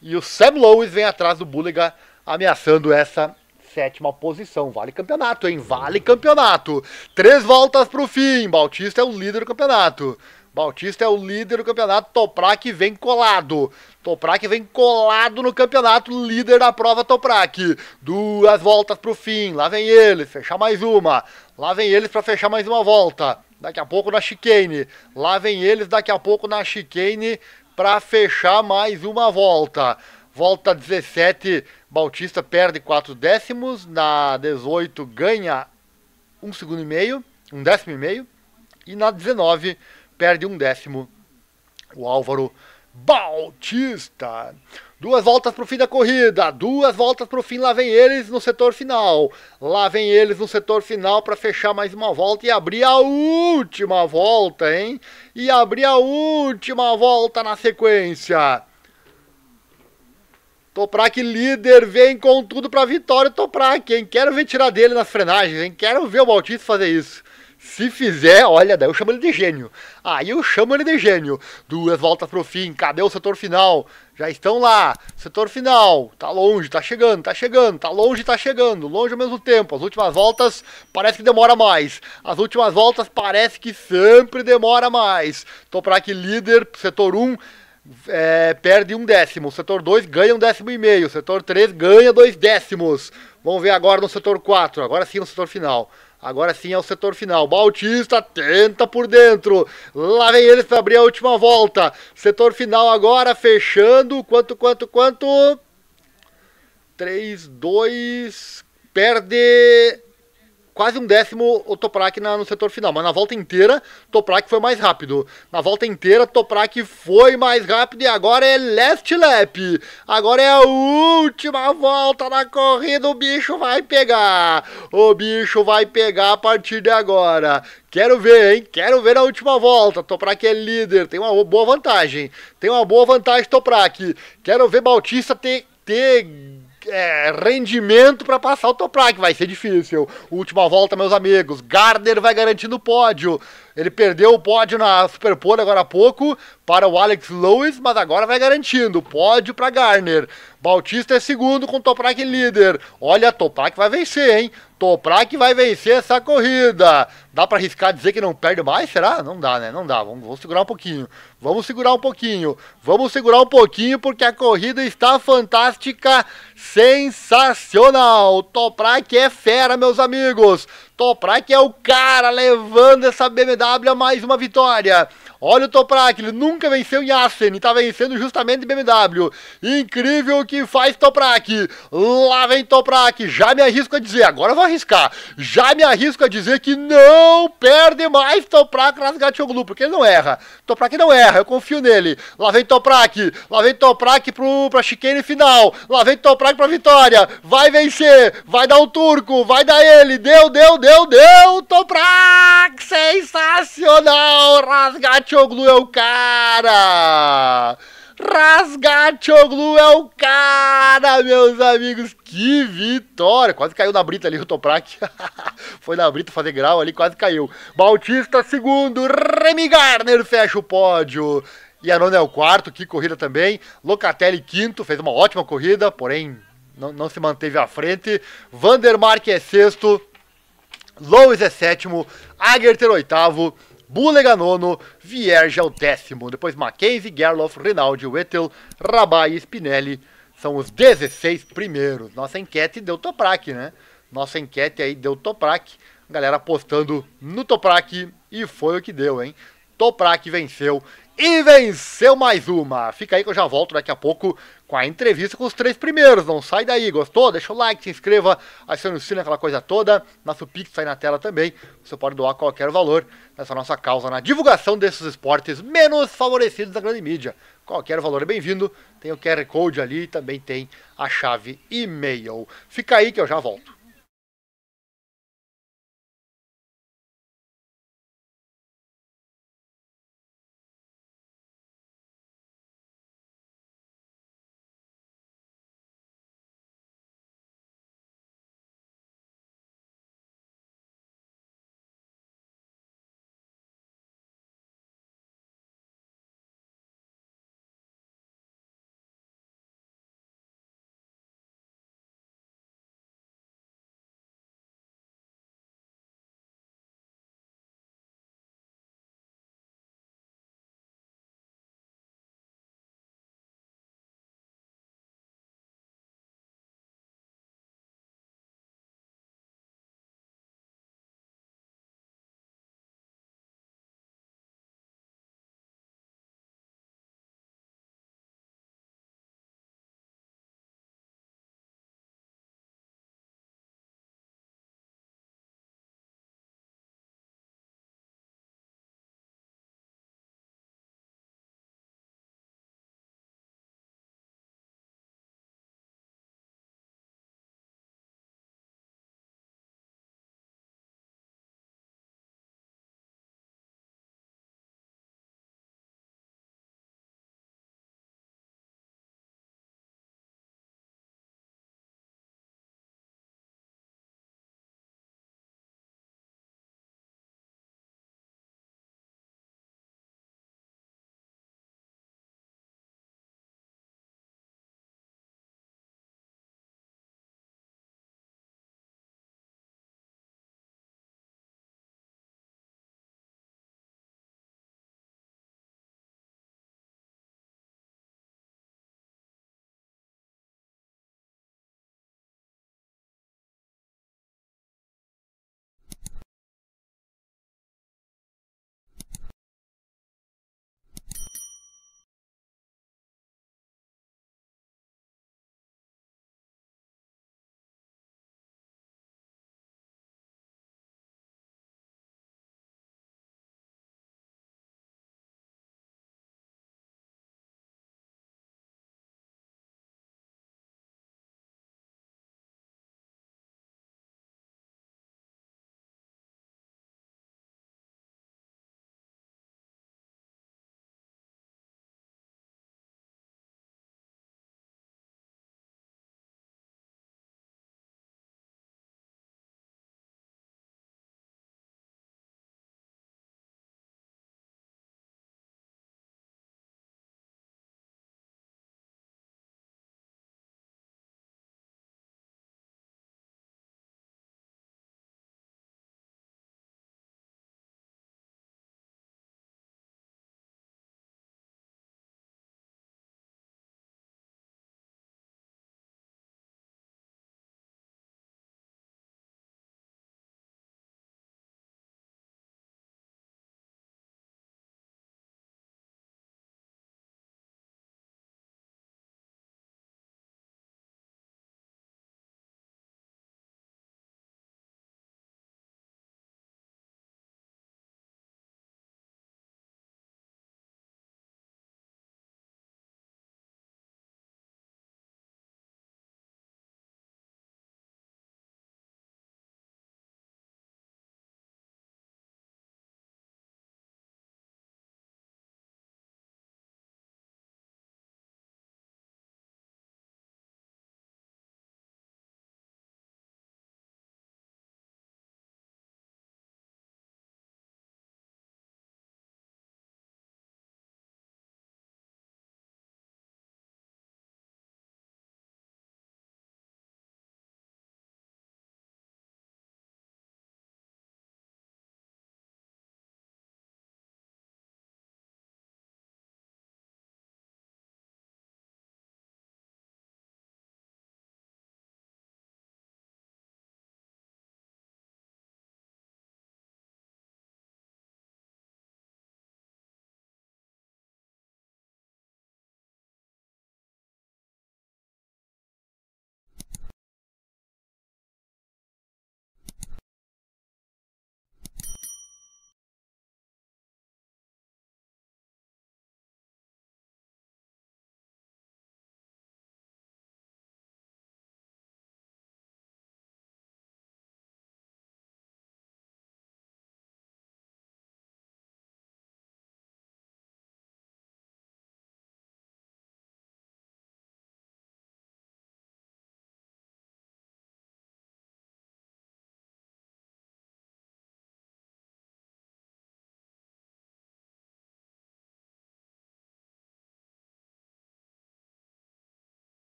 E o Sam Lewis vem atrás do Bulega, ameaçando essa sétima posição. Vale campeonato, hein? Vale campeonato. Três voltas pro fim. Bautista é o líder do campeonato. Bautista é o líder do campeonato, Toprak vem colado. Toprak vem colado no campeonato, líder da prova Toprak. Duas voltas pro fim, lá vem ele, fechar mais uma. Lá vem eles para fechar mais uma volta. Daqui a pouco na chicane. Lá vem eles daqui a pouco na chicane para fechar mais uma volta. Volta 17, Bautista perde 4 décimos. Na 18 ganha 1 um segundo e meio, um décimo e meio. E na 19 perde um décimo o Álvaro Bautista. Duas voltas para o fim da corrida, duas voltas para o fim, lá vem eles no setor final. Lá vem eles no setor final para fechar mais uma volta e abrir a última volta, hein? E abrir a última volta na sequência. Toprak líder, vem com tudo para vitória, Toprak, hein? Quero ver tirar dele nas frenagens, hein? Quero ver o Bautista fazer isso. Se fizer, olha, daí eu chamo ele de gênio. Aí eu chamo ele de gênio. Duas voltas pro fim, cadê o setor final? Já estão lá, setor final, tá longe, tá chegando, tá chegando, tá longe, tá chegando, longe ao mesmo tempo. As últimas voltas parece que demora mais. As últimas voltas parece que sempre demora mais. Tô pra que líder, setor 1. Um, é, perde um décimo, setor 2 ganha um décimo e meio, setor 3 ganha dois décimos. Vamos ver agora no setor 4, agora sim no setor final. Agora sim é o setor final. Bautista tenta por dentro. Lá vem eles para abrir a última volta. Setor final agora fechando. Quanto, quanto, quanto? 3, 2. Perde quase um décimo o Toprak na, no setor final, mas na volta inteira, Toprak foi mais rápido. Na volta inteira, Toprak foi mais rápido e agora é last lap. Agora é a última volta na corrida, o bicho vai pegar. O bicho vai pegar a partir de agora. Quero ver, hein? Quero ver na última volta. Toprak é líder, tem uma boa vantagem. Tem uma boa vantagem, Toprak. Quero ver Bautista ter, ter é, rendimento para passar o Toprak, vai ser difícil. Última volta, meus amigos. Gardner vai garantindo o pódio. Ele perdeu o pódio na Superpole agora há pouco para o Alex Lewis, mas agora vai garantindo. Pódio para Garner. Bautista é segundo com Toprak líder. Olha, Toprak vai vencer, hein? Toprak vai vencer essa corrida. Dá para arriscar dizer que não perde mais? Será? Não dá, né? Não dá. Vamos, vamos, segurar um pouquinho. Vamos segurar um pouquinho. Vamos segurar um pouquinho porque a corrida está fantástica sensacional. Toprak é fera, meus amigos. Toprak é o cara levando essa BMW a mais uma vitória. Olha o Toprak, ele nunca venceu em Assen está tá vencendo justamente em BMW. Incrível o que faz Toprak. Lá vem Toprak, já me arrisco a dizer, agora eu vou arriscar. Já me arrisco a dizer que não perde mais Toprak Rasgatoglu, porque ele não erra. Toprak não erra, eu confio nele. Lá vem Toprak, lá vem Toprak pro, pra chicane final. Lá vem Toprak para pra vitória, vai vencer, vai dar o turco, vai dar ele, deu, deu, deu, deu, Toprak, sensacional, Rasgatoglu é o cara, Rasgatoglu é o cara, meus amigos, que vitória, quase caiu na brita ali o Toprak, foi na brita fazer grau ali, quase caiu, Bautista segundo, Remy Garner fecha o pódio, e Arona é o quarto, que corrida também. Locatelli quinto, fez uma ótima corrida, porém não, não se manteve à frente. Vandermark é sexto, Lois é sétimo, Agerter oitavo, Bulega nono, Vierge é o décimo. Depois Mackenzie, Gerloff, Rinaldi, Wettel, Rabai e Spinelli são os 16 primeiros. Nossa enquete deu Toprak, né? Nossa enquete aí deu Toprak. Galera apostando no Toprak e foi o que deu, hein? Toprak venceu e venceu mais uma. Fica aí que eu já volto daqui a pouco com a entrevista com os três primeiros. Não sai daí, gostou? Deixa o like, se inscreva, acione o sino, aquela coisa toda. Nosso Pix tá aí na tela também. Você pode doar qualquer valor nessa nossa causa na divulgação desses esportes menos favorecidos da grande mídia. Qualquer valor é bem-vindo. Tem o QR Code ali, também tem a chave e-mail. Fica aí que eu já volto.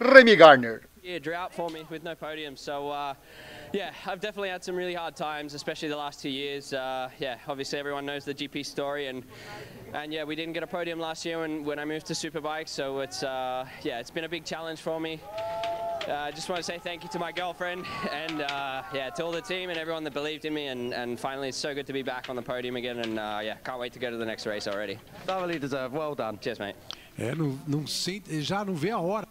Remy Gardner. Yeah, drought for me with no podium. So, uh, yeah, I've definitely had some really hard times, especially the last two years. Uh, yeah, obviously everyone knows the GP story, and and yeah, we didn't get a podium last year when, when I moved to Superbike. So it's uh, yeah, it's been a big challenge for me. Uh, I just want to say thank you to my girlfriend and uh, yeah, to all the team and everyone that believed in me. And, and finally, it's so good to be back on the podium again. And uh, yeah, can't wait to go to the next race already. Thoroughly deserved. Well done. Cheers, mate. É, não, não sente, já não vê a hora.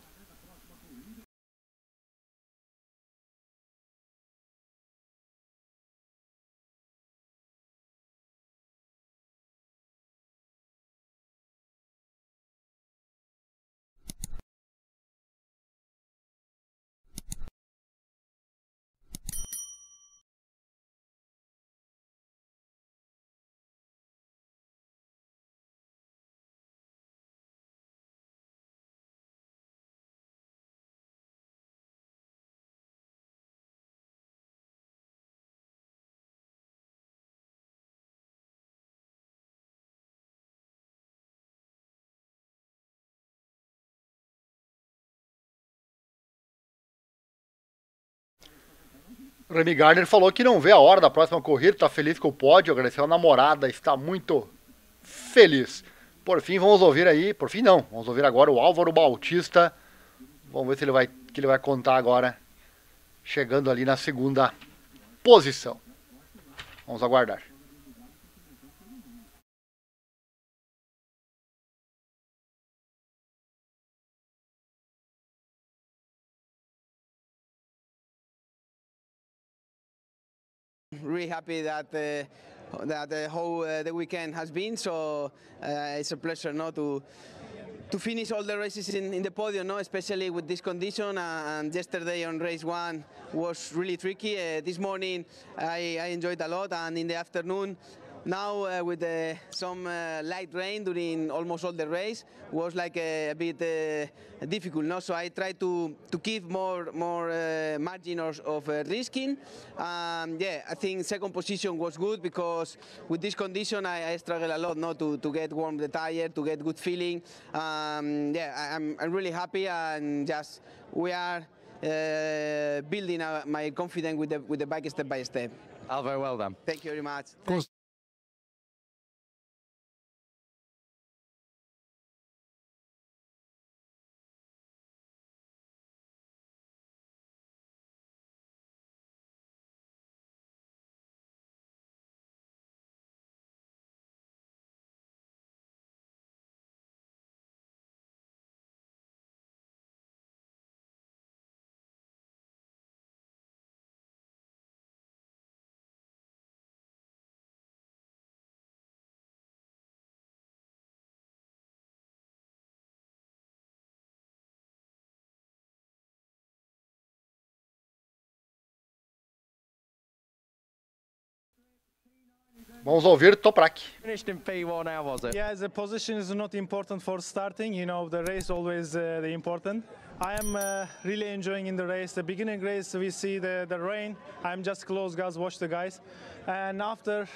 Remy Gardner falou que não vê a hora da próxima corrida, está feliz com o pódio, agradeceu a namorada, está muito feliz. Por fim, vamos ouvir aí, por fim não, vamos ouvir agora o Álvaro Bautista. Vamos ver se ele vai, que ele vai contar agora, chegando ali na segunda posição. Vamos aguardar. really happy that that uh, whole uh, the weekend has been. So uh, it's a pleasure no, to to finish all the races in, in the podium, no, especially with this condition. Uh, and yesterday on race one was really tricky. Uh, this morning I, I, enjoyed a lot, and in the afternoon now uh, with uh, some uh, light rain during almost all the race was like a, uh, a bit uh, difficult. No, so I tried to to keep more more uh, margin of, of risking. Um, yeah, I think second position was good because with this condition I, I struggle a lot. No, to, to get warm the tire, to get good feeling. Um, yeah, I, am I'm, I'm really happy and just we are. building my confidence with the, with the bike step by step. All very well done. Thank you very much. Vamos ouvir Toprak. Finished in one was Yeah, the position is not important for starting. You know, the race always uh, the important. I am uh, really enjoying in the race. The beginning race, we see the, the rain. I'm just close, guys, watch the guys. And after,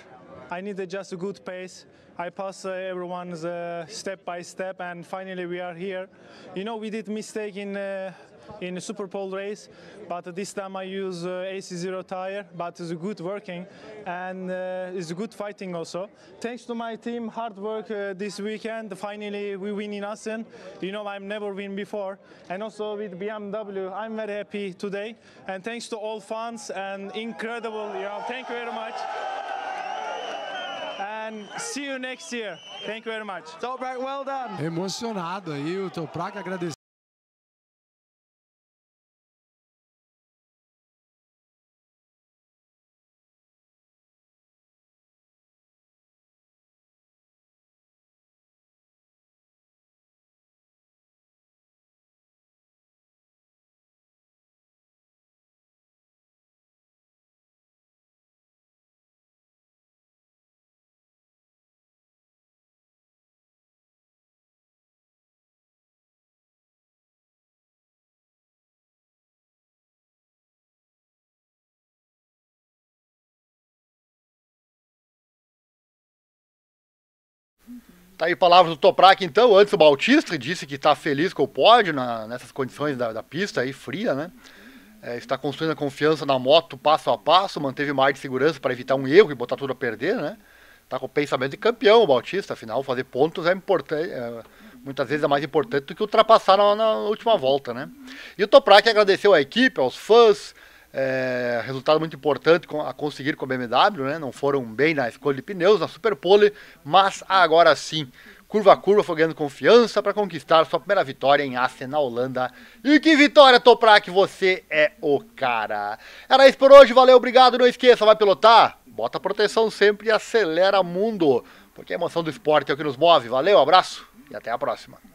I needed just a good pace. I pass uh, everyone's uh, step by step, and finally we are here. You know, we did mistake in uh, in Super Pole race, but this time I use uh, AC0 tire, but it's good working and uh, it's good fighting also. Thanks to my team hard work uh, this weekend, finally we win in Assen. You know I've never win before and also with BMW I'm very happy today and thanks to all fans and incredible, you know, thank you very much and see you next year. Thank you very much. Dobrak, well done. Emocionado aí, o Toprak Tá aí palavras do Toprak, então. Antes o Bautista disse que está feliz com o pódio na, nessas condições da, da, pista aí fria, né? É, está construindo a confiança na moto passo a passo, manteve mais de segurança para evitar um erro e botar tudo a perder, né? Tá com o pensamento de campeão o Bautista, afinal, fazer pontos é importante. É, muitas vezes é mais importante do que ultrapassar na, na última volta, né? E o Toprak agradeceu à equipe, aos fãs, é, resultado muito importante a conseguir com a BMW, né? Não foram bem na escolha de pneus, na Superpole, mas agora sim, curva a curva foi ganhando confiança para conquistar sua primeira vitória em Assen, na Holanda. E que vitória, Toprak, você é o cara. Era isso por hoje, valeu, obrigado, não esqueça, vai pilotar? Bota proteção sempre e acelera mundo, porque a emoção do esporte é o que nos move. Valeu, abraço e até a próxima.